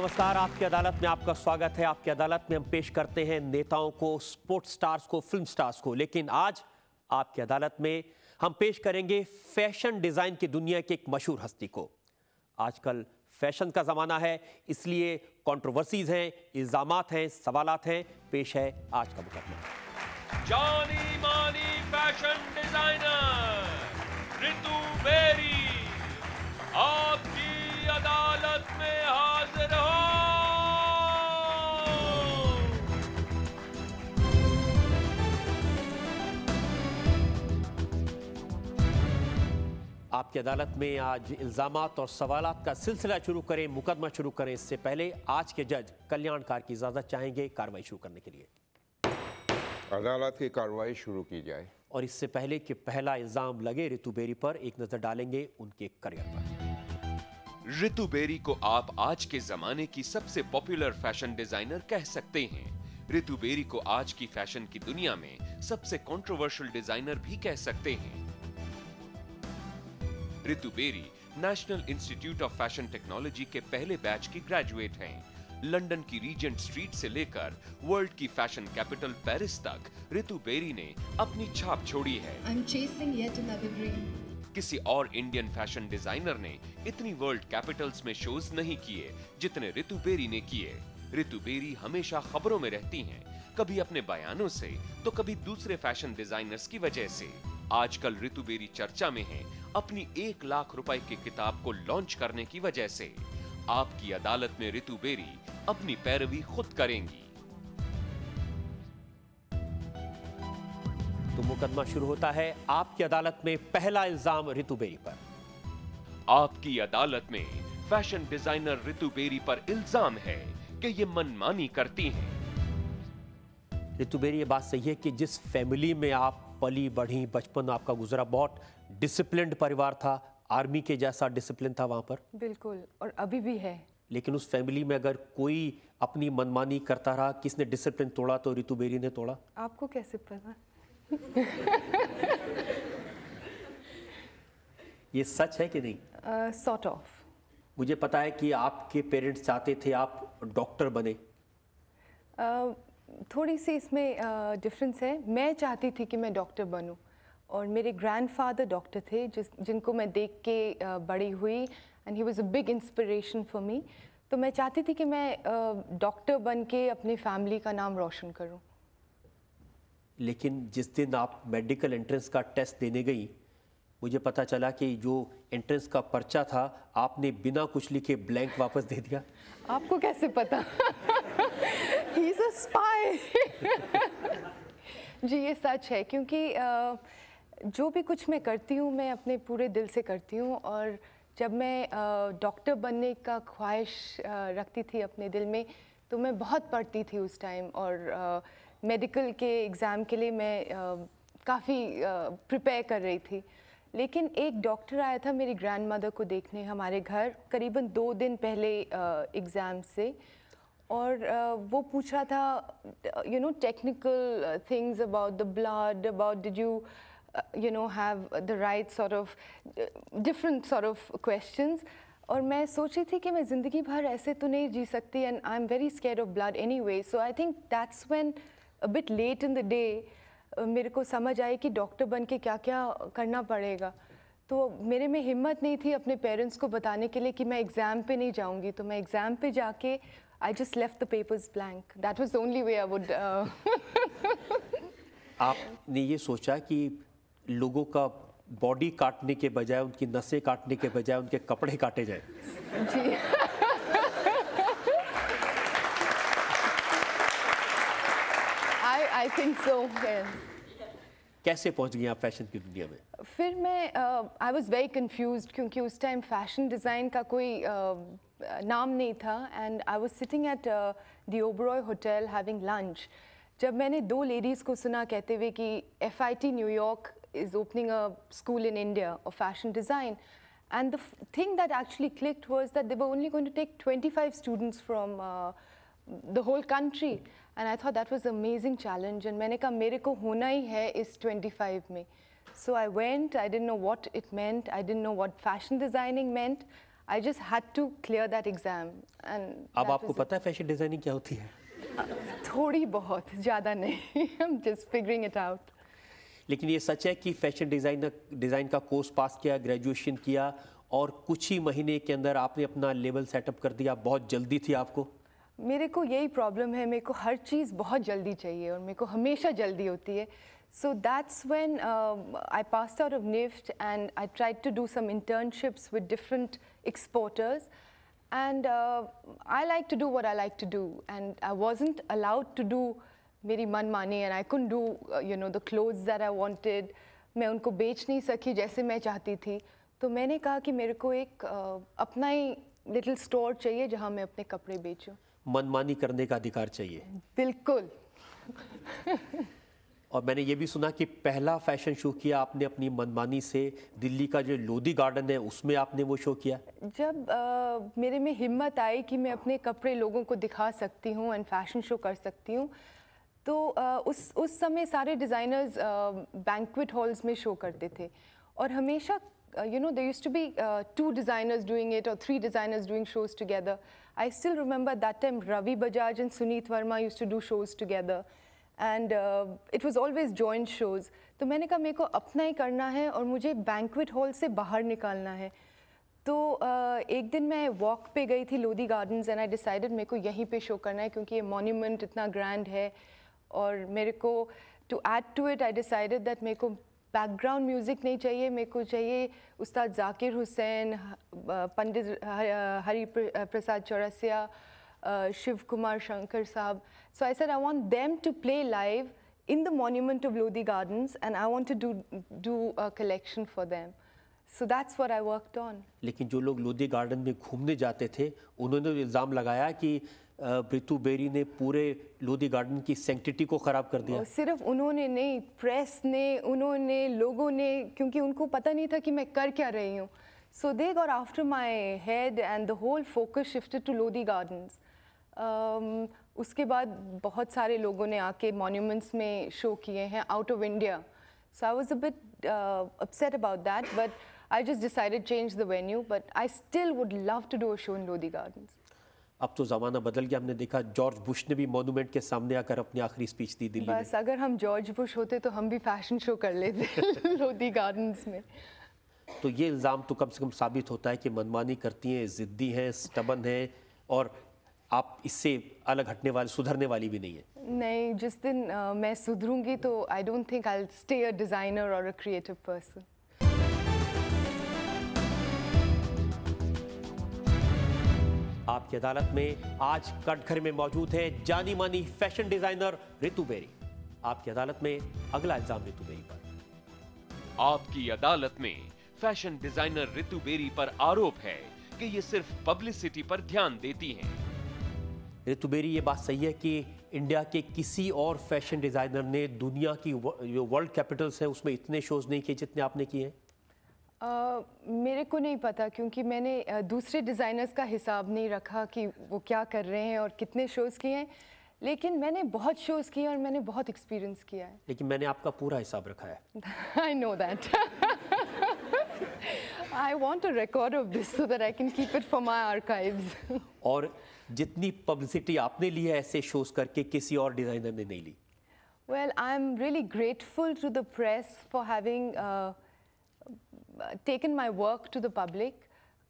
नमस्कार आपकी अदालत में आपका स्वागत है आपकी अदालत में हम पेश करते हैं नेताओं को स्पोर्ट्स स्टार्स को फिल्म स्टार्स को लेकिन आज आपकी अदालत में हम पेश करेंगे फैशन डिज़ाइन की दुनिया के एक मशहूर हस्ती को आजकल फैशन का ज़माना है इसलिए कंट्रोवर्सीज हैं इल्ज़ाम हैं सवाल हैं पेश है आज का मुकदमा जानी मानी फैशन डिजाइनर ऋतु आपकी अदालत की अदालत में आज इल्ज़ाम और सवाल का सिलसिला शुरू करें मुकदमा शुरू करें इससे पहले आज के जज कल्याण कार की इजाज़त चाहेंगे कार्रवाई शुरू करने के लिए अदालत की कार्रवाई शुरू की जाए और इससे पहले कि पहला इल्ज़ाम लगे रितु बेरी पर एक नज़र डालेंगे उनके करियर पर रितु बेरी को आप आज के ज़माने की सबसे पॉपुलर फैशन डिज़ाइनर कह सकते हैं रितु बेरी को आज की फैशन की दुनिया में सबसे कंट्रोवर्शियल डिजाइनर भी कह सकते हैं Ritu Beri National Institute of Fashion Technology के पहले बैच की ग्रेजुएट हैं लंदन की रीजेंट स्ट्रीट से लेकर वर्ल्ड की फैशन कैपिटल पेरिस तक रितु बेरी ने अपनी छाप छोड़ी है किसी और इंडियन फैशन डिजाइनर ने इतनी वर्ल्ड कैपिटल्स में शोज नहीं किए जितने रितु बेरी ने किए रितु बेरी हमेशा खबरों में रहती हैं, कभी अपने बयानों से तो कभी दूसरे फैशन डिजाइनर्स की वजह से आजकल ऋतु बेरी चर्चा में है अपनी एक लाख रुपए की किताब को लॉन्च करने की वजह से आपकी अदालत में ऋतु बेरी अपनी पैरवी खुद करेंगी तो मुकदमा शुरू होता है आपकी अदालत में पहला इल्जाम ऋतु बेरी पर आपकी अदालत में फैशन डिजाइनर ऋतु बेरी पर इल्जाम है कि ये मनमानी करती हैं ऋतु बेरी ये बात सही है कि जिस फैमिली में आप पली बढ़ी बचपन आपका गुजरा बहुत डिसिप्लिन परिवार था आर्मी के जैसा डिसिप्लिन था वहाँ पर बिल्कुल और अभी भी है लेकिन उस फैमिली में अगर कोई अपनी मनमानी करता रहा किसने डिसिप्लिन तोड़ा तो रितु बेरी ने तोड़ा आपको कैसे पता ये सच है कि नहीं sort uh, of sort of. मुझे पता है कि आपके पेरेंट्स चाहते थे आप डॉक्टर बने uh, थोड़ी सी इसमें डिफरेंस है मैं चाहती थी कि मैं डॉक्टर बनूं और मेरे ग्रैंडफादर डॉक्टर थे जिस जिनको मैं देख के बड़ी हुई and he was a big inspiration for me तो मैं चाहती थी कि मैं डॉक्टर बन के अपनी फैमिली का नाम रोशन करूँ लेकिन जिस दिन आप मेडिकल एंट्रेंस का टेस्ट देने गई मुझे पता चला कि जो एंट्रेंस का पर्चा था आपने बिना कुछ लिखे ब्लैंक वापस दे दिया आपको कैसे पता He's a spy. जी ये सच है क्योंकि जो भी कुछ मैं करती हूँ मैं अपने पूरे दिल से करती हूँ और जब मैं डॉक्टर बनने का ख्वाहिश रखती थी अपने दिल में तो मैं बहुत पढ़ती थी उस टाइम और मेडिकल के एग्ज़ाम के लिए मैं काफ़ी प्रिपेयर कर रही थी लेकिन एक डॉक्टर आया था मेरी ग्रैंड मदर को देखने हमारे घर करीबन दो दिन पहले एग्ज़ाम से और वो पूछ रहा था you know technical things about the blood about did you you know have the right sort of different sort of questions और मैं सोच रही थी कि मैं ज़िंदगी भर ऐसे तो नहीं जी सकती and I am very scare of blood anyway so I think that's when bit late in the day मेरे को समझ आई कि डॉक्टर बन के क्या क्या करना पड़ेगा तो मेरे में हिम्मत नहीं थी अपने पेरेंट्स को बताने के लिए कि मैं एग्ज़ाम पे नहीं जाऊंगी तो मैं एग्ज़ाम पे जाके I just left the papers blank. That was the only way I would. Uh, आपने ये सोचा कि लोगों का बॉडी काटने के बजाय उनकी नसें काटने के बजाय उनके कपड़े काटे जाए जी आई आई थिंक सो कैसे पहुंच गई आप फैशन की दुनिया में फिर मैं आई वाज वेरी कंफ्यूज्ड क्योंकि उस टाइम फैशन डिज़ाइन का कोई uh, नाम नहीं था and I was sitting at the Oberoi hotel having lunch जब मैंने दो लेडीज़ को सुना कहते हुए कि F I T New York is opening a school in India और fashion And the thing that actually clicked was that they were only going to take 25 students from uh, the whole country. And I thought that was an amazing challenge. And I said, mere ko hona hi hai is 25 mein. So I went, I didn't know what it meant. I didn't know what fashion designing meant. I just had to clear that exam and अब आपको पता है fashion designing क्या होती है थोड़ी बहुत ज़्यादा नहीं I am just figuring it out लेकिन ये सच है कि फैशन डिज़ाइनर डिज़ाइन का कोर्स पास किया ग्रेजुएशन किया और कुछ ही महीने के अंदर आपने अपना लेवल सेटअप कर दिया बहुत जल्दी थी आपको मेरे को यही प्रॉब्लम है मेरे को हर चीज़ बहुत जल्दी चाहिए और मेरे को हमेशा जल्दी होती है so that's when I pass out of NIFT and I I to do some internships with different exporters. And uh, I like to do what I like to do. And I wasn't allowed to do मेरी मन मानी and I could do you know the clothes that I wanted मैं उनको बेच नहीं सकी जैसे मैं चाहती थी तो मैंने कहा कि मेरे को एक uh, अपना ही लिटिल स्टोर चाहिए जहाँ मैं अपने कपड़े बेचूँ मनमानी करने का अधिकार चाहिए बिल्कुल और मैंने ये भी सुना कि पहला फैशन शो किया आपने अपनी मनमानी से दिल्ली का जो लोधी गार्डन है उसमें आपने वो शो किया जब आ, मेरे में हिम्मत आई कि मैं अपने कपड़े लोगों को दिखा सकती हूँ एंड फैशन शो कर सकती हूँ तो आ, उस उस समय सारे डिज़ाइनर्स बैंकुट हॉल्स में शो करते थे और हमेशा you know they use to be two designers doing it और three designers doing shows together I still remember that time Ravi Bajaj and Suneet Varma use to do shows together and it was always joint shows तो मैंने कहा मेरे को अपना ही करना है और मुझे बैंकवेट हॉल से बाहर निकालना है तो uh, एक दिन मैं वॉक पे गई थी Lodhi gardens and I decided मेरे को यहीं पे शो करना है क्योंकि ये मोन्यूमेंट इतना ग्रैंड है और मेरे को to add to it I decided that मेरे को बैकग्राउंड म्यूज़िक नहीं चाहिए मेरे को चाहिए उस्ताद Zakir Hussain uh, Pandit uh, Hari uh, Prasad Chaurasia Shiv Kumar Shankar sahab so I said I want them to play live in the monument of Lodhi gardens and I want to do do collection for them so that's what I what on लेकिन जो लोग Lodhi garden में घूमने जाते थे उन्होंने तो इल्ज़ाम लगाया कि ब्रितु बेरी ने पूरे लोधी गार्डन की सेंटिटी को ख़राब कर दिया सिर्फ उन्होंने नहीं प्रेस ने उन्होंने लोगों ने क्योंकि उनको पता नहीं था कि मैं कर क्या रही हूँ so they got after my head and the whole focus shifted to Lodhi gardens उसके बाद बहुत सारे लोगों ने आके मॉन्यूमेंट्स में शो किए हैं out of India so I was a bit upset about that but I just decided change the venue but I still would love to do a show in Lodhi garden अब तो ज़माना बदल गया हमने देखा जॉर्ज बुश ने भी monument के सामने आकर अपनी आखिरी स्पीच दी दिल्ली बस अगर हम जॉर्ज बुश होते तो हम भी फैशन शो कर लेते लोधी गार्डन्स में तो ये इल्ज़ाम तो कम से कम साबित होता है कि मनमानी करती हैं ज़िद्दी हैं स्टबन हैं और आप इससे अलग हटने वाले सुधरने वाली भी नहीं है नहीं जिस दिन आ, मैं सुधरूंगी तो I don't think I stay a designer और अ क्रिएटिव पर्सन आपकी अदालत में आज कटघर में मौजूद है जानी मानी फैशन डिजाइनर रितु बेरी आपकी अदालत में अगला इल्जाम रितु बेरी पर आपकी अदालत में फैशन डिजाइनर रितु बेरी पर आरोप है कि ये सिर्फ पब्लिसिटी पर ध्यान देती हैं। रितुबेरी तो ये बात सही है कि इंडिया के किसी और फैशन डिज़ाइनर ने दुनिया की जो वर्ल्ड कैपिटल्स हैं उसमें इतने शोज़ नहीं किए जितने आपने किए हैं Uh, मेरे को नहीं पता क्योंकि मैंने दूसरे डिज़ाइनर्स का हिसाब नहीं रखा कि वो क्या कर रहे हैं और कितने शोज़ किए हैं लेकिन मैंने बहुत शोज़ किए और मैंने बहुत एक्सपीरियंस किया है लेकिन मैंने आपका पूरा हिसाब रखा है I know that I want to record of this so that I can keep it for my archives और जितनी पब्लिसिटी आपने ली है ऐसे शोज करके किसी और डिज़ाइनर ने नहीं ली well I am really grateful to the press for having taken my work to the public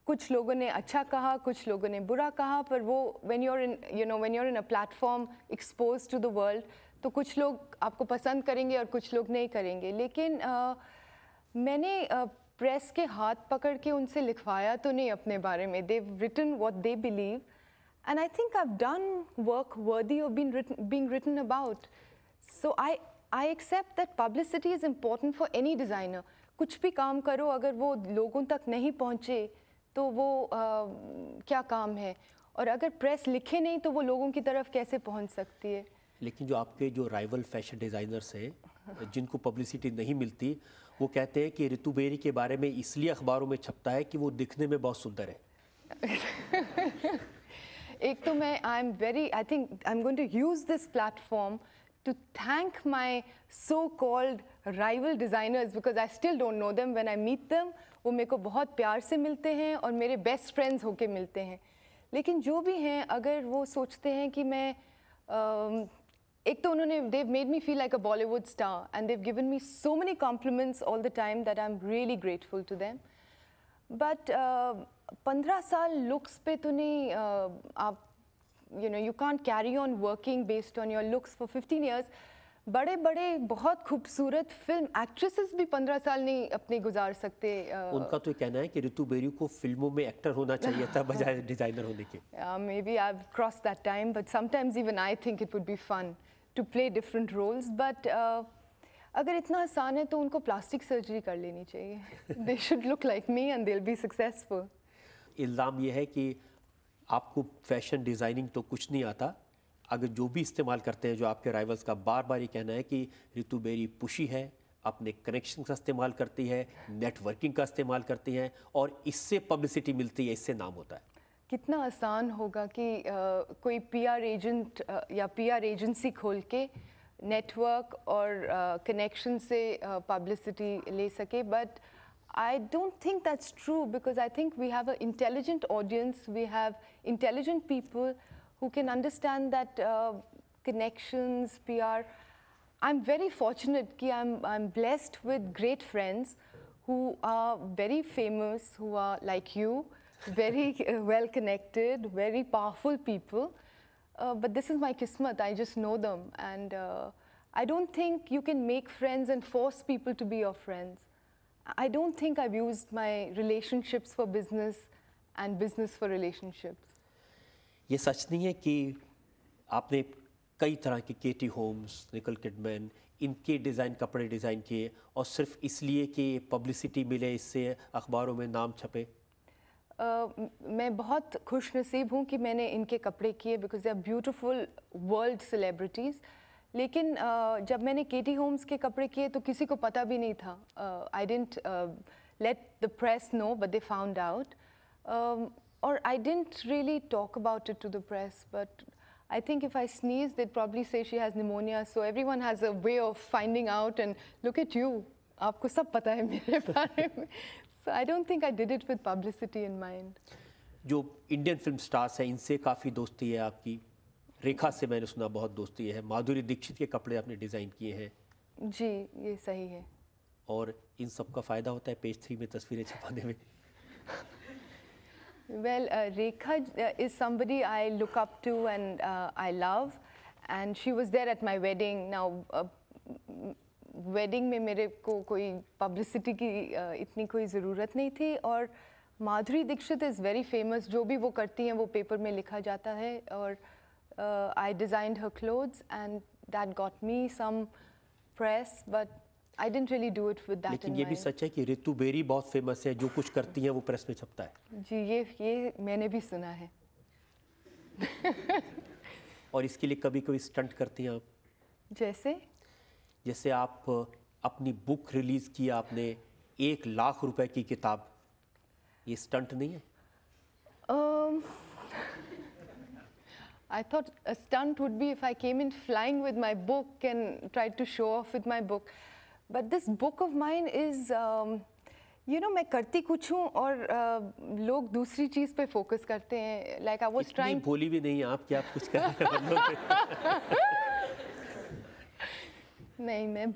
कुछ लोगों ने अच्छा कहा कुछ लोगों ने बुरा कहा पर वो when you are in you know when you're in a platform expose to the world तो कुछ लोग आपको पसंद करेंगे और कुछ लोग नहीं करेंगे लेकिन आ, uh, मैंने आ, uh, प्रेस के हाथ पकड़ के उनसे लिखवाया तो नहीं अपने बारे में they've written what they believe And I think I've done work worthy of being written, being written about. So I, I accept that publicity is important for any designer. कुछ भी काम करो अगर वो लोगों तक नहीं पहुँचे तो वो आ, क्या काम है और अगर प्रेस लिखे नहीं तो वो लोगों की तरफ कैसे पहुँच सकती है लेकिन जो आपके जो राइवल फैशन डिज़ाइनर्स हैं जिनको पब्लिसिटी नहीं मिलती वो कहते हैं कि रितु बेरी के बारे में इसलिए अखबारों में छपता है कि वो दिखने में बहुत सुंदर है एक तो मैं I am very I think I am going to use this platform to thank my so called rival designers because I still don't know them when I meet them वो मेरे को बहुत प्यार से मिलते हैं और मेरे बेस्ट फ्रेंड्स होके मिलते हैं लेकिन जो भी हैं अगर वो सोचते हैं कि मैं uh, एक तो उन्होंने they've made me feel like a Bollywood star and they've given me so many compliments all the time that I am really grateful to them but पंद्रह साल लुक्स पे तूने तो आप you know you can't carry on working based on your looks for fifteen years बड़े बड़े बहुत खूबसूरत फिल्म एक्ट्रेसेस भी पंद्रह साल नहीं अपने गुजार सकते उनका तो ये कहना है कि रितु बेरी को फिल्मों में एक्टर होना चाहिए था बजाय डिजाइनर होने के may be I cross that time but sometimes even I think it would be fun to play different roles but अगर इतना आसान है तो उनको प्लास्टिक सर्जरी कर लेनी चाहिए they should look like me and they be successful इल्ज़ाम ये है कि आपको फैशन डिज़ाइनिंग तो कुछ नहीं आता अगर जो भी इस्तेमाल करते हैं जो आपके राइवल्स का बार बार ये कहना है कि रितु बेरी पुशी है अपने कनेक्शन का इस्तेमाल करती है नेटवर्किंग का इस्तेमाल करती हैं और इससे पब्लिसिटी मिलती है इससे नाम होता है कितना आसान होगा कि आ, कोई पीआर एजेंट आ, या पीआर एजेंसी खोल के नेटवर्क और कनेक्शन से पब्लिसिटी ले सके but I don't think that's true because I think we have an intelligent audience, we have intelligent people who can understand that uh, connections, PR. I'm very fortunate, that I'm, I'm blessed with great friends who are very famous, who are like you, very uh, well connected, very powerful people. Uh, but this is my kismet, I just know them. And uh, I don't think you can make friends and force people to be your friends. I don't think I've used my relationships for business and business for relationships. ये सच नहीं है कि आपने कई तरह के Katie Holmes Nicole Kidman इनके design कपड़े डिज़ाइन किए और सिर्फ इसलिए कि पब्लिसिटी मिले इससे अखबारों में नाम छपे uh, मैं बहुत खुश नसीब हूँ कि मैंने इनके कपड़े किए because they are beautiful world celebrities लेकिन जब मैंने केटी होम्स के कपड़े किए तो किसी को पता भी नहीं था I didn't let the press know but they found out और I didn't really talk about it to the press but think if I sneeze they'd probably say she has pneumonia so everyone has a way of finding out and look at you आपको सब पता है मेरे बारे में so I don't think I did it with publicity in mind जो Indian film stars हैं इनसे काफ़ी दोस्ती है आपकी रेखा से मैंने सुना बहुत दोस्ती है माधुरी दीक्षित के कपड़े आपने डिज़ाइन किए हैं जी ये सही है और इन सब का फ़ायदा होता है पेज थ्री में तस्वीरें छपाने में well Rekha is somebody I look up to and I love and she and there uh, at there wedding now wedding में मेरे को कोई पब्लिसिटी की uh, इतनी कोई ज़रूरत नहीं थी और Madhuri Dixit is very famous जो भी वो करती हैं वो पेपर में लिखा जाता है और uh, uh, I designed her clothes, and that got me some press, but I didn't really do it with that लेकिन ये भी सच है कि रितु बेरी बहुत फेमस है जो कुछ करती है वो प्रेस में छपता है जी ये ये मैंने भी सुना है और इसके लिए कभी कभी स्टंट करती हैं आप जैसे जैसे आप uh, अपनी बुक रिलीज की आपने एक लाख रुपए की किताब ये स्टंट नहीं है um... I thought a stunt would be if I came in flying with my book and tried to show off with my book. But this book of mine is, um, you know, मैं करती कुछ हूँ और uh, लोग दूसरी चीज़ पे focus करते हैं लाइक आई वॉज ट्राइंग बोली भी नहीं आप क्या आप कुछ कर रहे नहीं मैं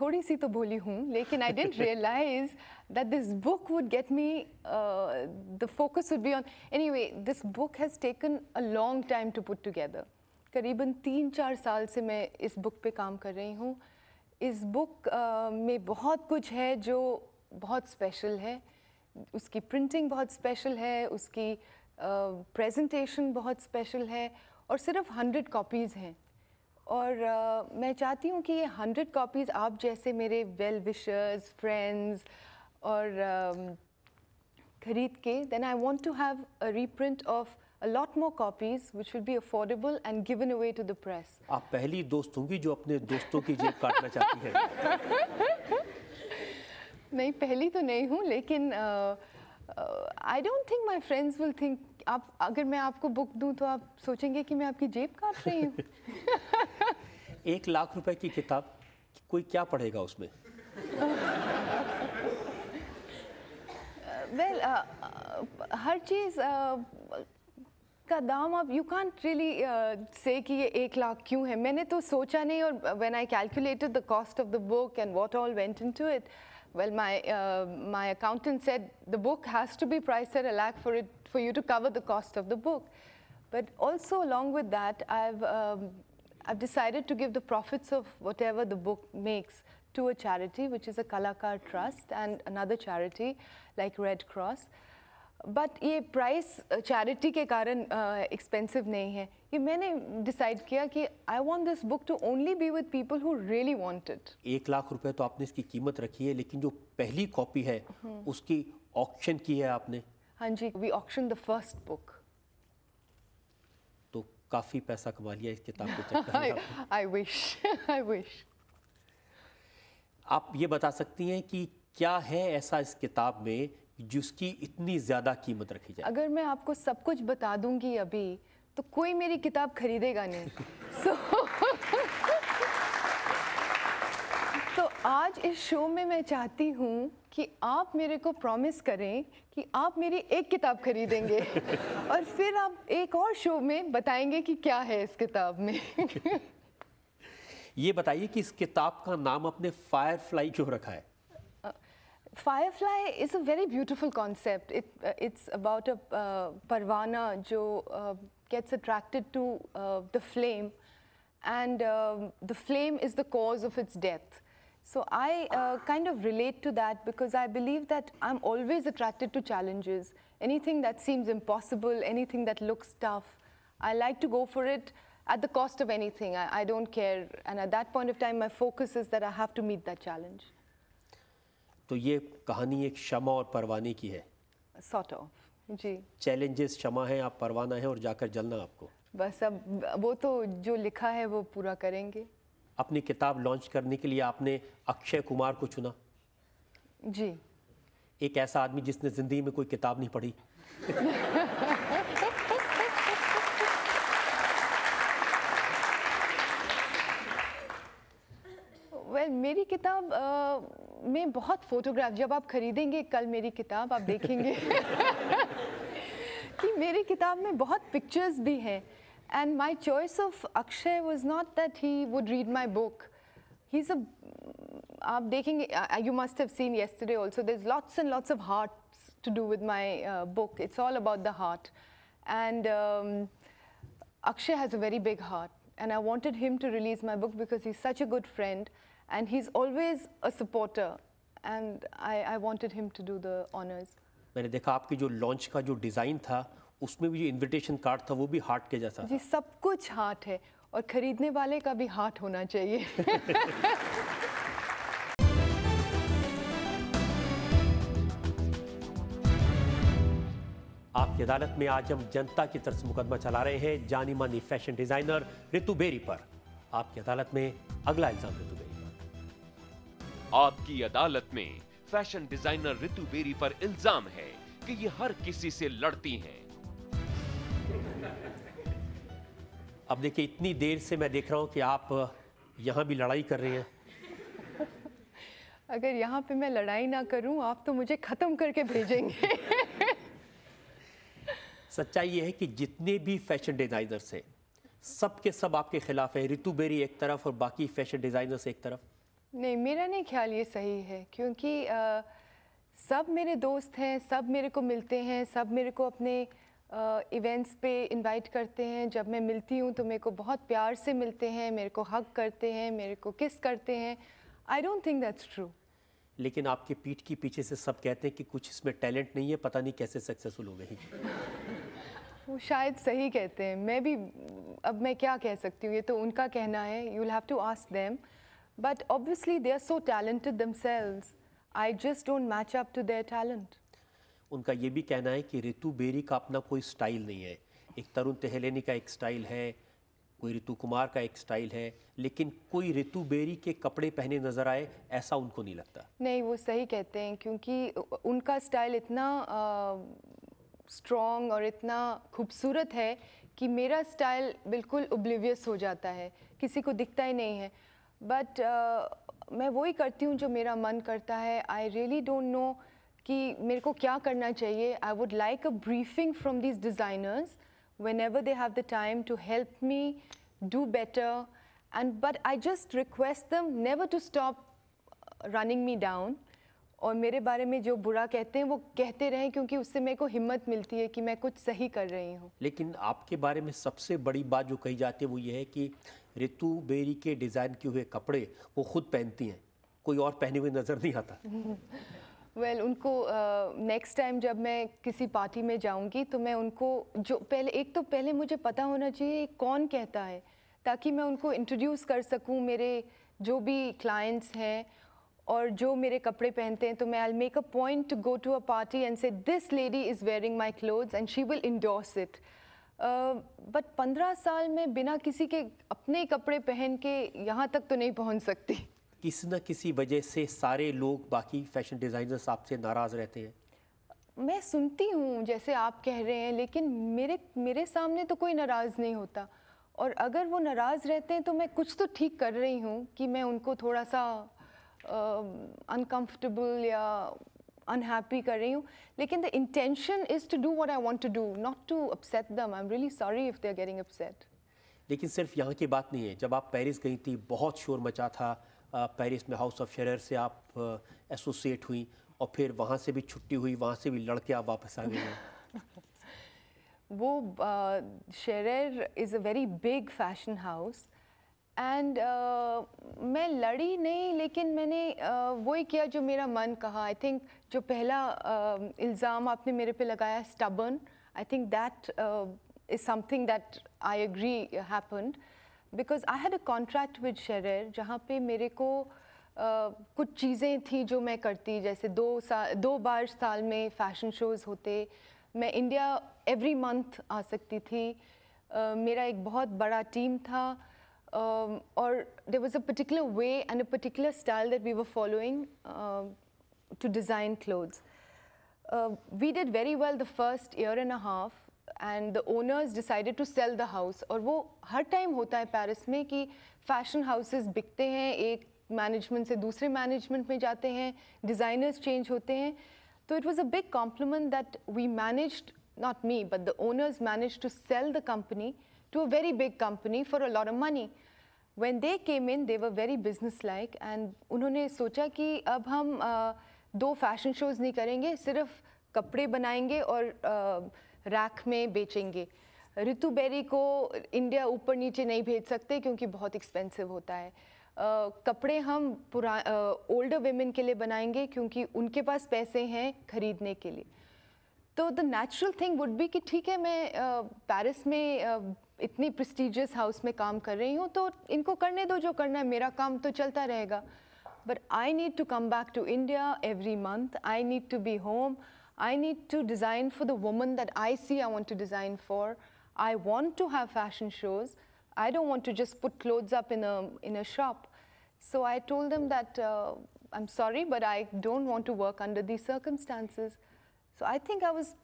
थोड़ी सी तो बोली हूँ लेकिन I didn't realise that this book would get me, uh, the focus would be on. Anyway, this book has taken a long time to put together. करीबन तीन चार साल से मैं इस बुक पे काम कर रही हूँ इस बुक uh, में बहुत कुछ है जो बहुत स्पेशल है उसकी प्रिंटिंग बहुत स्पेशल है उसकी प्रेजेंटेशन uh, बहुत स्पेशल है और सिर्फ हंड्रेड कॉपीज़ हैं और uh, मैं चाहती हूँ कि ये हंड्रेड कॉपीज़ आप जैसे मेरे वेल विशर्स फ्रेंड्स और um, खरीद के then I want to have a reprint of of a lot more copies which will be affordable and given away to the press. आप पहली दोस्त होंगी जो अपने दोस्तों की जेब काटना चाहती है नहीं पहली तो नहीं हूँ लेकिन I don't think my friends will think आप अगर मैं आपको बुक दूँ तो आप सोचेंगे कि मैं आपकी जेब काट रही हूँ एक लाख रुपए की किताब कोई क्या पढ़ेगा उसमें well, uh, हर चीज़ का दाम आप यू कॉन्ट रियली से कि ये एक लाख क्यों है मैंने तो सोचा नहीं और when I calculated the cost of the book and what all went into it well, uh, my, accountant said the book has to be priced at a lakh for, you to cover the cost of the book. But also along with that, I've um, decided to give the profits of whatever the book makes to a charity, which is a Kalakar Trust, and another charity like Red Cross. But ये price charity uh, के कारण expensive uh, नहीं है ये मैंने decide किया कि I want this book to only be with people who really want एक लाख रुपए तो आपने इसकी कीमत रखी है लेकिन जो पहली कॉपी है हम्म। उसकी ऑक्शन की है आपने हाँ जी we auction the first book तो काफ़ी पैसा कमा लिया इस किताब को आई विश आई विश आप ये बता सकती हैं कि क्या है ऐसा इस किताब में जिसकी इतनी ज़्यादा कीमत रखी जाए अगर मैं आपको सब कुछ बता दूंगी अभी तो कोई मेरी किताब खरीदेगा नहीं so, तो आज इस शो में मैं चाहती हूँ कि आप मेरे को प्रॉमिस करें कि आप मेरी एक किताब खरीदेंगे और फिर आप एक और शो में बताएंगे कि क्या है इस किताब में ये बताइए कि इस किताब का नाम अपने फायर फ्लाई क्यों रखा है firefly is a very beautiful concept it's about a परवाना जो gets attracted to the flame and the flame is the cause of its death so I kind of relate to that because I believe that I am always attracted to challenges anything that seems impossible anything that looks tough I like to go for it at the cost of anything. I, I don't care. And at that point of time, my focus is that I have to meet that challenge. तो ये कहानी एक शमा और परवाने की है sort of, जी challenges शमा है आप परवाना है और जाकर जलना आपको बस अब वो तो जो लिखा है वो पूरा करेंगे अपनी किताब लॉन्च करने के लिए आपने अक्षय कुमार को चुना जी एक ऐसा आदमी जिसने ज़िंदगी में कोई किताब नहीं पढ़ी मेरी किताब आ, में बहुत फोटोग्राफ जब आप खरीदेंगे कल मेरी किताब आप देखेंगे कि मेरी किताब में बहुत पिक्चर्स भी हैं and my choice of Akshay was not that he would read my book he is a आप देखेंगे you must have seen yesterday also there is lots and lots of hearts to do with my book it's all about the heart and Akshay has a very big heart and I wanted him to release my book because he's such a good friend And he's always a supporter. And I, I wanted him to do the honors. मैंने देखा आपकी जो launch का जो design था उसमें भी जो इनविटेशन कार्ड था वो भी हार्ट के जैसा जी सब कुछ हार्ट है और खरीदने वाले का भी हार्ट होना चाहिए आपकी अदालत में आज हम जनता की तरफ से मुकदमा चला रहे हैं जानी मानी फैशन डिजाइनर ऋतु बेरी पर आपकी अदालत में अगला एग्जाम रितु बेरी आपकी अदालत में फैशन डिजाइनर रितु बेरी पर इल्जाम है कि ये हर किसी से लड़ती हैं। अब देखिए इतनी देर से मैं देख रहा हूँ कि आप यहाँ भी लड़ाई कर रही हैं अगर यहाँ पे मैं लड़ाई ना करूँ आप तो मुझे ख़त्म करके भेजेंगे सच्चाई ये है कि जितने भी फैशन डिज़ाइनर्स हैं सब के सब आपके खिलाफ है रितु बेरी एक तरफ और बाकी फैशन डिज़ाइनर्स एक तरफ नहीं मेरा नहीं ख्याल ये सही है क्योंकि आ, सब मेरे दोस्त हैं सब मेरे को मिलते हैं सब मेरे को अपने इवेंट्स पे इनवाइट करते हैं जब मैं मिलती हूँ तो मेरे को बहुत प्यार से मिलते हैं मेरे को हक करते हैं मेरे को किस करते हैं I don't think that's true लेकिन आपके पीठ की पीछे से सब कहते हैं कि कुछ इसमें टैलेंट नहीं है पता नहीं कैसे सक्सेसफुल हो गई वो शायद सही कहते हैं मैं भी अब मैं क्या कह सकती हूँ ये तो उनका कहना है you have to ask them But obviously, they are so talented themselves. I just don't match up to their talent. उनका ये भी कहना है कि रितु बेरी का अपना कोई स्टाइल नहीं है एक तरुण तेहलेनी का एक स्टाइल है कोई रितु कुमार का एक स्टाइल है लेकिन कोई रितु बेरी के कपड़े पहने नजर आए ऐसा उनको नहीं लगता नहीं वो सही कहते हैं क्योंकि उनका स्टाइल इतना स्ट्रॉन्ग और इतना खूबसूरत है कि मेरा स्टाइल बिल्कुल ओब्लिवियस हो जाता है किसी को दिखता ही नहीं है बट uh, मैं वही करती हूँ जो मेरा मन करता है आई रियली डोंट नो कि मेरे को क्या करना चाहिए I would like a briefing from these designers whenever they have the time to help me do better and but I just request them never to stop running me down और मेरे बारे में जो बुरा कहते हैं वो कहते रहें क्योंकि उससे मेरे को हिम्मत मिलती है कि मैं कुछ सही कर रही हूँ लेकिन आपके बारे में सबसे बड़ी बात जो कही जाती है वो ये है कि रितु बेरी के डिज़ाइन किए हुए कपड़े वो खुद पहनती हैं कोई और पहने हुए नज़र नहीं आता वेल well, उनको नेक्स्ट uh, टाइम जब मैं किसी पार्टी में जाऊंगी तो मैं उनको जो पहले एक तो पहले मुझे पता होना चाहिए कौन कहता है ताकि मैं उनको इंट्रोड्यूस कर सकूं मेरे जो भी क्लाइंट्स हैं और जो मेरे कपड़े पहनते हैं तो मैं I make a point to go to a party and say this lady is wearing my clothes and she will endorse it but पंद्रह साल में बिना किसी के अपने कपड़े पहन के यहाँ तक तो नहीं पहुँच सकती किसी न किसी वजह से सारे लोग बाकी फैशन डिज़ाइनर्स आपसे नाराज़ रहते हैं मैं सुनती हूँ जैसे आप कह रहे हैं लेकिन मेरे मेरे सामने तो कोई नाराज़ नहीं होता और अगर वो नाराज़ रहते हैं तो मैं कुछ तो ठीक कर रही हूँ कि मैं उनको थोड़ा सा अनकंफर्टेबल या unhappy kar rahi hu. Lekin the intention is to do what I want to do, not to upset them. I'm really sorry if they're getting upset लेकिन सिर्फ यहाँ की बात नहीं है जब आप पेरिस गई थी बहुत शोर मचा था पेरिस में हाउस ऑफ शरर से आप एसोसिएट हुई और फिर वहाँ से भी छुट्टी हुई वहाँ से भी लड़के आप वापस आ गए वो शरर is a very big fashion house and uh, मैं लड़ी नहीं लेकिन मैंने uh, वही किया जो मेरा मन कहा आई थिंक जो पहला uh, इल्ज़ाम आपने मेरे पे लगाया स्टबन I think that is something that I agree happened because I had a contract with शेर जहाँ पे मेरे को Uh, कुछ चीज़ें थी जो मैं करती जैसे दो साल दो बार साल में फैशन शोज़ होते मैं इंडिया एवरी मंथ आ सकती थी uh, मेरा एक बहुत बड़ा टीम था um, or there was a particular way and a particular style that we were following uh, to design clothes. Uh, we did very well the first year and a half and the owners decided to sell the house और वो time होता है Paris में कि fashion houses बिकते हैं एक management से दूसरे management में जाते हैं designers change होते हैं So it was a big compliment that we managed not me but the owners managed to sell the company to a very big company for a lot of money. When they came in, they were very business and उन्होंने सोचा कि अब हम दो fashion shows नहीं करेंगे सिर्फ कपड़े बनाएंगे और रैक में बेचेंगे रितु बेरी को इंडिया ऊपर नीचे नहीं भेज सकते क्योंकि बहुत एक्सपेंसिव होता है Uh, कपड़े हम पुरा ओल्डर वेमेन के लिए बनाएंगे क्योंकि उनके पास पैसे हैं खरीदने के लिए तो the natural thing would be कि ठीक है मैं पेरिस uh, में uh, इतनी prestigious house में काम कर रही हूँ तो इनको करने दो जो करना है मेरा काम तो चलता रहेगा but I need to come back to India every month I need to be home I need to design for the woman that I see I want to design for. I want to have fashion shows. I don't want to just put clothes up in a, in a shop. So I told them that uh, I'm sorry, but I don't want to work under these circumstances. So I think I was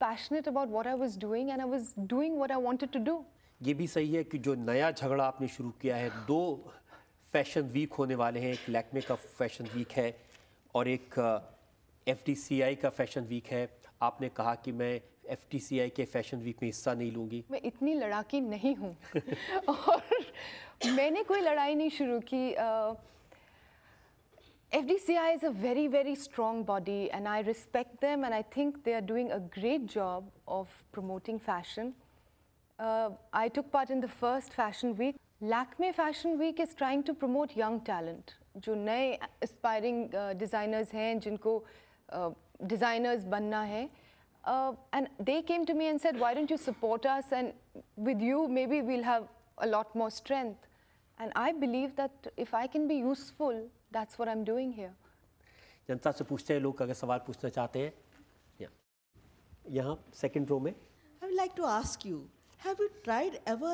passionate about what I was doing and I was doing what I wanted to do. ये भी सही है कि जो नया झगड़ा आपने शुरू किया है दो फैशन वीक होने वाले हैं एक लैकमे का फैशन वीक है और एक एफ का फैशन वीक है आपने कहा कि मैं एफ के फैशन वीक में हिस्सा नहीं लूँगी मैं इतनी लड़ाकी नहीं हूँ और मैंने कोई लड़ाई नहीं शुरू की F D C I is a very very strong body and I respect them and I think they are doing a great job of promoting fashion Uh, I took part in the first Fashion Week. Lakme Fashion Week is trying to promote young talent. जो नए aspiring uh, designers हैं जिनको uh, designers बनना है uh, and they came to me and said, why don't you support us and with you maybe we'll have a lot more strength. And I believe that if I can be useful, that's what I'm doing here. जनता से पूछते हैं लोग अगर सवाल पूछना चाहते हैं यहाँ सेकंड रो में I would like to ask have you tried ever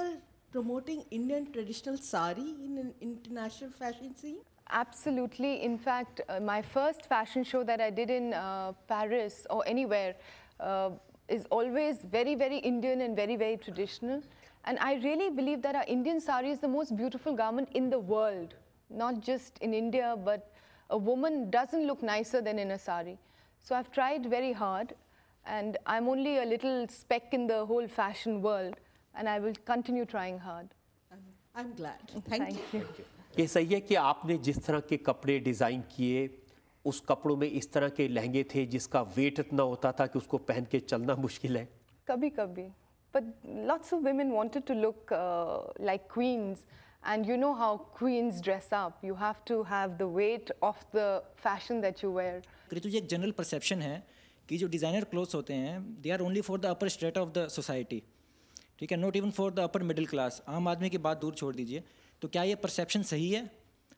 promoting Indian traditional sari in an international fashion scene? Absolutely. In fact, uh, my first fashion show that I did in uh, Paris or anywhere uh, is always very, very Indian and very, very traditional. And I really believe that our Indian sari is the most beautiful garment in the world, not just in India, but a woman doesn't look nicer than in a sari. So I've tried very hard and I'm only a little speck in the whole fashion world, and I will continue trying hard. Uh-huh. I'm glad. Thank, Thank you. you. ये सही है कि आपने जिस तरह के कपड़े design किए उस कपड़ों में इस तरह के लहंगे थे जिसका वेट इतना होता था कि उसको पहन के चलना मुश्किल है कभी कभी but lots of women wanted to look uh, like queens and you know how queens dress up you have to have the weight of the fashion that you wear kritu ek कि जो designer clothes होते हैं they are only for the upper state of the society ठीक है not even for the upper middle class आम आदमी की बात दूर छोड़ दीजिए तो क्या ये परसेप्शन सही है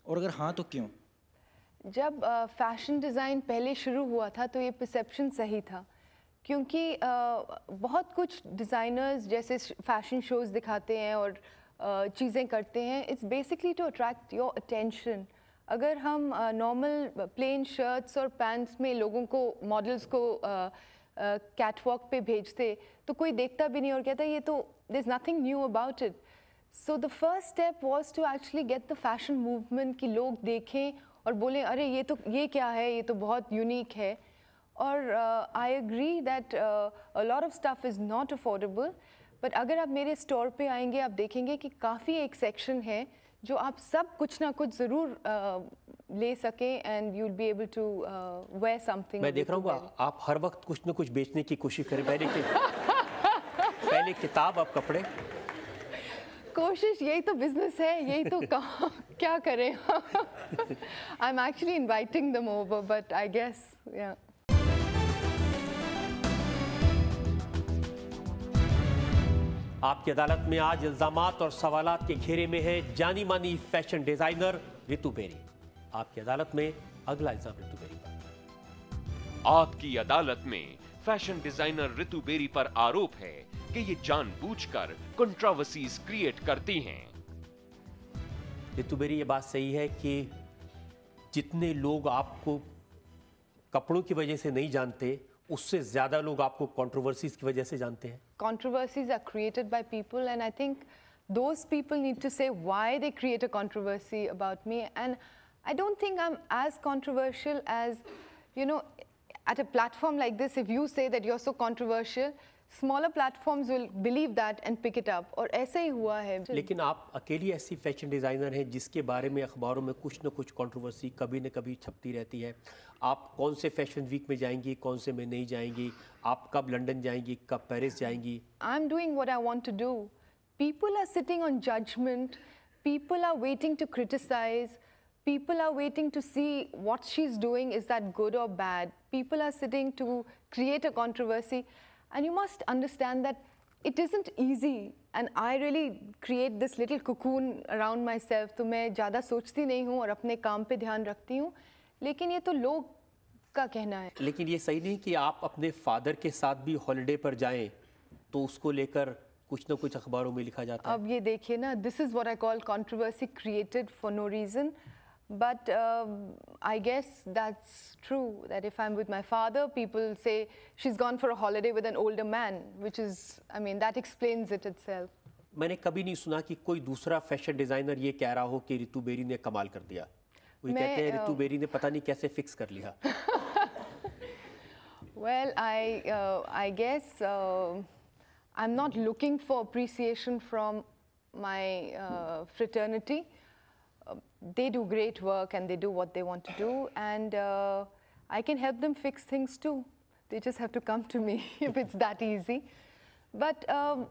और अगर हाँ तो क्यों जब फैशन uh, डिज़ाइन पहले शुरू हुआ था तो ये परसेप्शन सही था क्योंकि uh, बहुत कुछ डिज़ाइनर्स जैसे फैशन शोज़ दिखाते हैं और uh, चीज़ें करते हैं it's basically to attract your attention अगर हम नॉर्मल प्लेन शर्ट्स और पैंट्स में लोगों को मॉडल्स को कैटवॉक पे भेजते तो कोई देखता भी नहीं और कहता ये तो there is nothing new about it so the first step was to actually get the fashion movement कि लोग देखें और बोलें अरे ये तो ये क्या है ये तो बहुत यूनिक है और I agree that lot of stuff is not affordable but अगर आप मेरे स्टोर पे आएंगे आप देखेंगे कि काफ़ी एक सेक्शन है जो आप सब कुछ ना कुछ ज़रूर आ, ले सके and you be able to wear something मैं देख रहा हूँ आप हर वक्त कुछ ना कुछ बेचने की कोशिश करें पहले कि पहले किताब आप कपड़े कोशिश यही तो बिजनेस है यही तो कहा क्या करें I am actually inviting them over but I guess या आपकी अदालत में आज इल्जाम और सवाल के घेरे में है जानी मानी फैशन डिजाइनर रितु बेरी आपकी अदालत में अगला इल्जाम रितु बेरी पर आपकी अदालत में फैशन डिजाइनर रितु बेरी पर आरोप है कि ये जानबूझकर कंट्रोवर्सीज क्रिएट करती हैं रितु बेरी ये बात सही है कि जितने लोग आपको कपड़ों की वजह से नहीं जानते उससे ज्यादा लोग आपको कंट्रोवर्सीज की वजह से जानते हैं controversies are created by people and I think those people need to say why they create a controversy about me. And I don't think I'm as controversial as, you know, at a platform like this, if you say that you're so controversial, smaller platforms will believe that and pick it up और ऐसा ही हुआ है लेकिन आप अकेली ऐसी fashion designer हैं जिसके बारे में अखबारों में कुछ ना कुछ कंट्रोवर्सी कभी न कभी छपती रहती है आप कौन से फैशन वीक में जाएंगी कौन से में नहीं जाएंगी आप कब लंदन जाएंगी कब पेरिस जाएंगी I am doing what I want to do people are sitting on judgment people are waiting to criticize people are waiting to see what she's doing is that good or bad people are sitting to create a controversy And you must understand that it isn't easy and I really create this little cocoon around myself तो मैं ज़्यादा सोचती नहीं हूँ और अपने काम पे ध्यान रखती हूँ लेकिन ये तो लोग का कहना है लेकिन ये सही नहीं कि आप अपने फादर के साथ भी हॉलिडे पर जाएं तो उसको लेकर कुछ ना कुछ अखबारों में लिखा जाता है अब ये देखिए ना this is what I call controversy created for no reason But um, I guess that's true, that if I'm with my father, people say she's gone for a holiday with an older man, which is, I mean, that explains it itself. मैंने कभी नहीं सुना कि कोई दूसरा fashion designer ये कह रहा हो कि रितु बेरी ने कमाल कर दिया वही कहते हैं रितु uh, बेरी ने पता नहीं कैसे फिक्स कर लिया well i uh, i guess uh, i'm not looking for appreciation from my fraternity they do great work and they do what they want to do, and uh, I can help them fix things too. They just have to come to me if it's that easy. But um,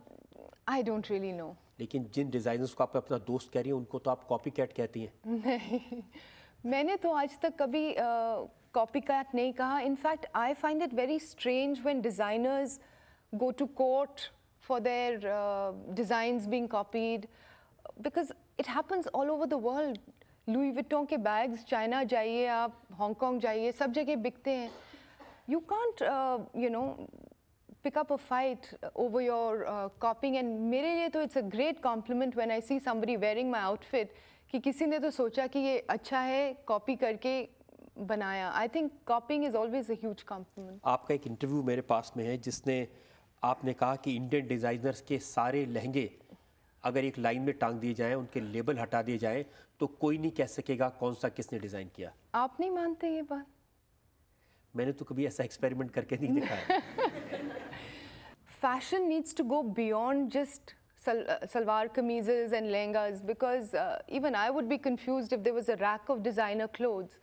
I don't really know. लेकिन जिन designers को आप अपना दोस्त कह रही हैं उनको तो आप कॉपीकैट कहती हैं नहीं मैंने तो आज तक कभी कॉपीकैट uh, नहीं कहा in fact I find it very strange when designers go to court for their uh, designs being copied because it happens all over the world. Louis Vuitton के बैग्स चाइना जाइए आप हांगकॉन्ग जाइए सब जगह बिकते हैं you can't you know pick up a fight over your copying and मेरे लिए तो it's a great compliment when I see somebody wearing my outfit कि किसी ने तो सोचा कि ये अच्छा है कॉपी करके बनाया I think copying is always a huge compliment आपका एक इंटरव्यू मेरे पास में है जिसने आपने कहा कि इंडियन डिज़ाइनर्स के सारे लहंगे अगर एक लाइन में टांग दिए जाएं उनके लेबल हटा दिए जाएं तो कोई नहीं कह सकेगा कौन सा किसने डिजाइन किया आप नहीं मानते ये बात मैंने तो कभी ऐसा एक्सपेरिमेंट करके नहीं देखा fashion needs to go beyond just salwar kameezes and lehengas because even I would be confuse if there was a rack of designer clothes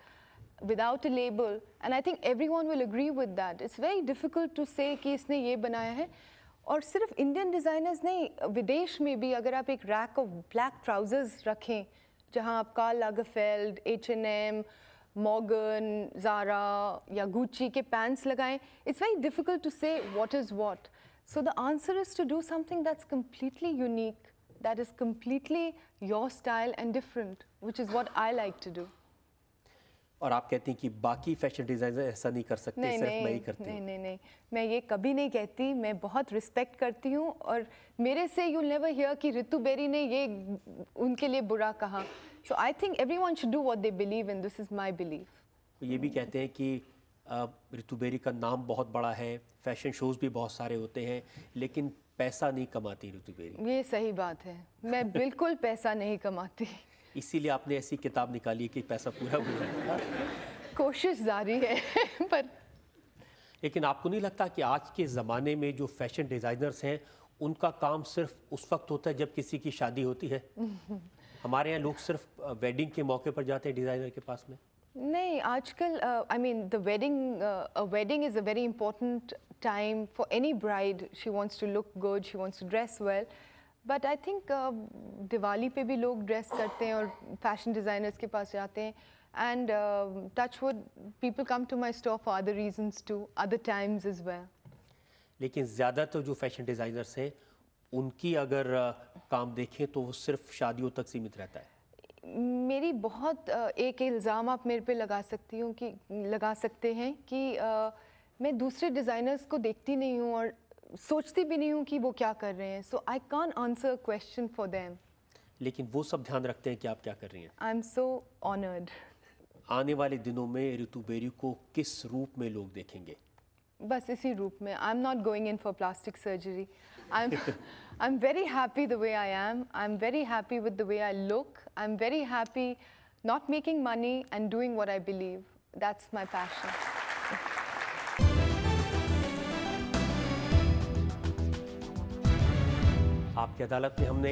without a label and I think everyone will agree with that it's very difficult to say कि इसने ये बनाया है और सिर्फ Indian designers नहीं विदेश में भी अगर आप एक रैक ऑफ ब्लैक ट्राउजर्स रखें जहाँ आपका Lagerfeld H and M Morgan Zara या गुची के पैंट्स लगाएं it's very difficult to say what is what so the answer is to do something that's completely unique that is completely your style and different which is what I like to do और आप कहती हैं कि बाकी fashion designer ऐसा नहीं कर सकते नहीं, सिर्फ नहीं, मैं ही करती नहीं, नहीं नहीं मैं ये कभी नहीं कहती मैं बहुत रिस्पेक्ट करती हूँ और मेरे से यू नेवर हियर कि रितु बेरी ने ये उनके लिए बुरा कहा so I think everyone should do what they believe in this is my believe ये भी कहते हैं कि रितु बेरी का नाम बहुत बड़ा है फैशन शोज़ भी बहुत सारे होते हैं लेकिन पैसा नहीं कमाती रितु बेरी ये सही बात है मैं बिल्कुल पैसा नहीं कमाती इसीलिए आपने ऐसी किताब निकाली कि पैसा पूरा हो जाए कोशिश जारी है पर लेकिन आपको नहीं लगता कि आज के ज़माने में जो फैशन डिज़ाइनर्स हैं उनका काम सिर्फ उस वक्त होता है जब किसी की शादी होती है हमारे यहाँ लोग सिर्फ वेडिंग के मौके पर जाते हैं डिज़ाइनर के पास में नहीं आजकल I mean the wedding wedding is a very important time for any bride she wants to look good she wants to dress well but I think Diwali पे भी लोग ड्रेस करते हैं और फैशन डिज़ाइनर्स के पास जाते हैं and touch wood people come to my my for other other to other times times लेकिन ज़्यादा तो जो फैशन डिज़ाइनर्स हैं उनकी अगर uh, काम देखें तो वो सिर्फ शादियों तक सीमित रहता है मेरी बहुत uh, एक इल्ज़ाम आप मेरे पे लगा सकती हूँ कि लगा सकते हैं कि uh, मैं दूसरे डिज़ाइनर्स को देखती नहीं हूँ और सोचती भी नहीं हूँ कि वो क्या कर रहे हैं so I can't answer question for them लेकिन वो सब ध्यान रखते हैं कि आप क्या कर रही हैं आई एम सो ऑनर्ड आने वाले दिनों में ऋतु बेरी को किस रूप में लोग देखेंगे बस इसी रूप में I am not going in for plastic surgery I am I am very happy the way I am I am very happy with the way I look I am very happy not making money and doing what I believe that's my passion आपकी अदालत में हमने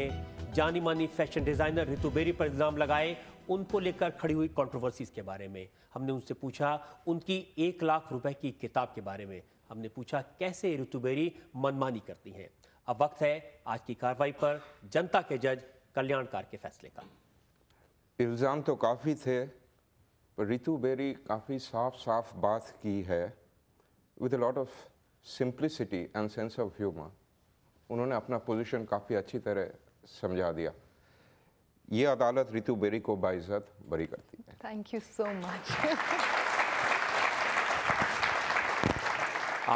जानी मानी fashion designer Ritu berry पर इल्ज़ाम लगाए उनको लेकर खड़ी हुई कंट्रोवर्सीज के बारे में हमने उनसे पूछा उनकी एक लाख रुपए की किताब के बारे में हमने पूछा कैसे रितु बेरी मनमानी करती हैं अब वक्त है आज की कार्रवाई पर जनता के जज कल्याणकार के फैसले का इल्ज़ाम तो काफ़ी थे पर रितु बेरी काफ़ी साफ साफ बात की है with lot of simplicity and sense of humour उन्होंने अपना पोजीशन काफ़ी अच्छी तरह समझा दिया ये अदालत रितु बेरी को बाइज्जत बरी करती है थैंक यू सो मच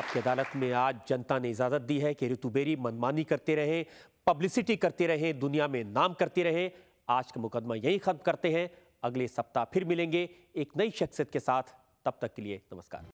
आपकी अदालत में आज जनता ने इजाज़त दी है कि रितु बेरी मनमानी करते रहें पब्लिसिटी करते रहें दुनिया में नाम करते रहें आज का मुकदमा यही खत्म करते हैं अगले सप्ताह फिर मिलेंगे एक नई शख्सियत के साथ तब तक के लिए नमस्कार